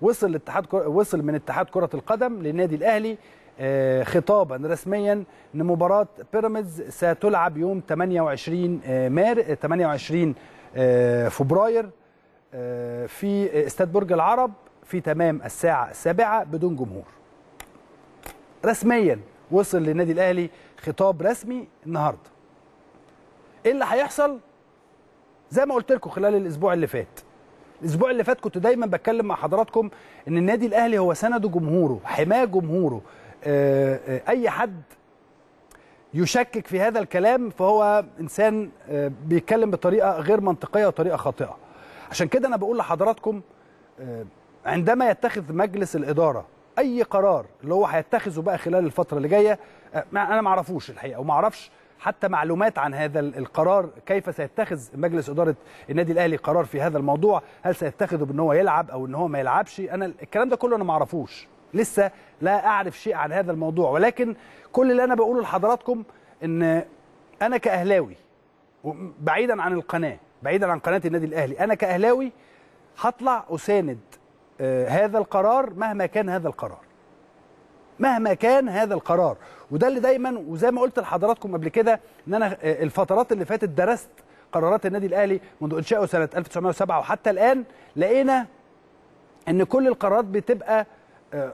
وصل الاتحاد وصل من اتحاد كرة القدم للنادي الأهلي آه، خطابا رسميا ان مباراة بيراميدز ستلعب يوم 28 آه، مار 28 آه، فبراير في استاد برج العرب في تمام الساعة السابعة بدون جمهور. رسميا وصل للنادي الأهلي خطاب رسمي النهارده. ايه اللي هيحصل؟ زي ما قلت لكم خلال الأسبوع اللي فات الاسبوع اللي فات كنت دايما بتكلم مع حضراتكم ان النادي الاهلي هو سند جمهوره حماه جمهوره آه، آه، اي حد يشكك في هذا الكلام فهو انسان آه، بيتكلم بطريقه غير منطقيه وطريقه خاطئه عشان كده انا بقول لحضراتكم عندما يتخذ مجلس الاداره اي قرار اللي هو هيتخذه بقى خلال الفتره اللي جايه انا ما اعرفوش الحقيقه وما اعرفش حتى معلومات عن هذا القرار كيف سيتخذ مجلس إدارة النادي الأهلي قرار في هذا الموضوع هل سيتخذه بأن هو يلعب أو أن هو ما يلعبش أنا الكلام ده كله أنا ما اعرفوش لسه لا أعرف شيء عن هذا الموضوع ولكن كل اللي أنا بقوله لحضراتكم أن أنا كأهلاوي بعيدا عن القناة بعيدا عن قناة النادي الأهلي أنا كأهلاوي هطلع أساند آه، هذا القرار مهما كان هذا القرار مهما كان هذا القرار وده اللي دايما وزي ما قلت لحضراتكم قبل كده ان انا آه، الفترات اللي فاتت درست قرارات النادي الاهلي منذ انشائه سنه 1907 وحتى الان لقينا ان كل القرارات بتبقى آه،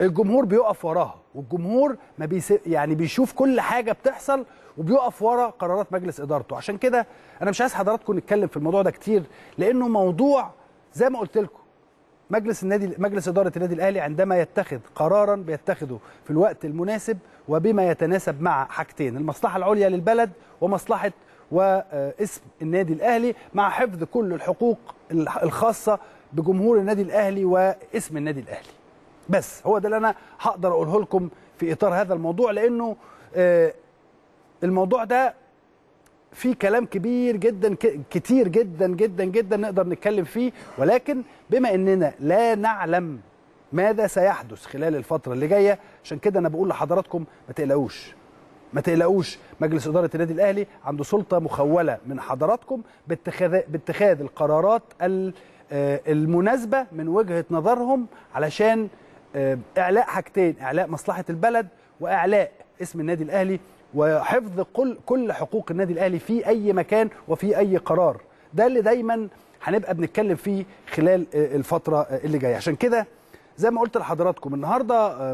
الجمهور بيقف وراها والجمهور ما بيس... يعني بيشوف كل حاجه بتحصل وبيقف ورا قرارات مجلس ادارته عشان كده انا مش عايز حضراتكم نتكلم في الموضوع ده كتير لانه موضوع زي ما قلت لكم مجلس النادي مجلس اداره النادي الاهلي عندما يتخذ قرارا بيتخذه في الوقت المناسب وبما يتناسب مع حاجتين المصلحه العليا للبلد ومصلحه واسم النادي الاهلي مع حفظ كل الحقوق الخاصه بجمهور النادي الاهلي واسم النادي الاهلي بس هو ده اللي انا هقدر اقوله لكم في اطار هذا الموضوع لانه آه، الموضوع ده في كلام كبير جدا كتير جدا جدا جدا نقدر نتكلم فيه ولكن بما اننا لا نعلم ماذا سيحدث خلال الفترة اللي جاية عشان كده أنا بقول لحضراتكم ما تقلقوش ما تقلقوش مجلس إدارة النادي الأهلي عنده سلطة مخولة من حضراتكم باتخاذ, باتخاذ القرارات آه، المناسبة من وجهة نظرهم علشان آه، إعلاء حاجتين إعلاء مصلحة البلد وإعلاء اسم النادي الأهلي وحفظ كل كل حقوق النادي الاهلي في اي مكان وفي اي قرار ده اللي دايما هنبقى بنتكلم فيه خلال آه، الفتره آه، اللي جايه عشان كده زي ما قلت لحضراتكم النهارده آه،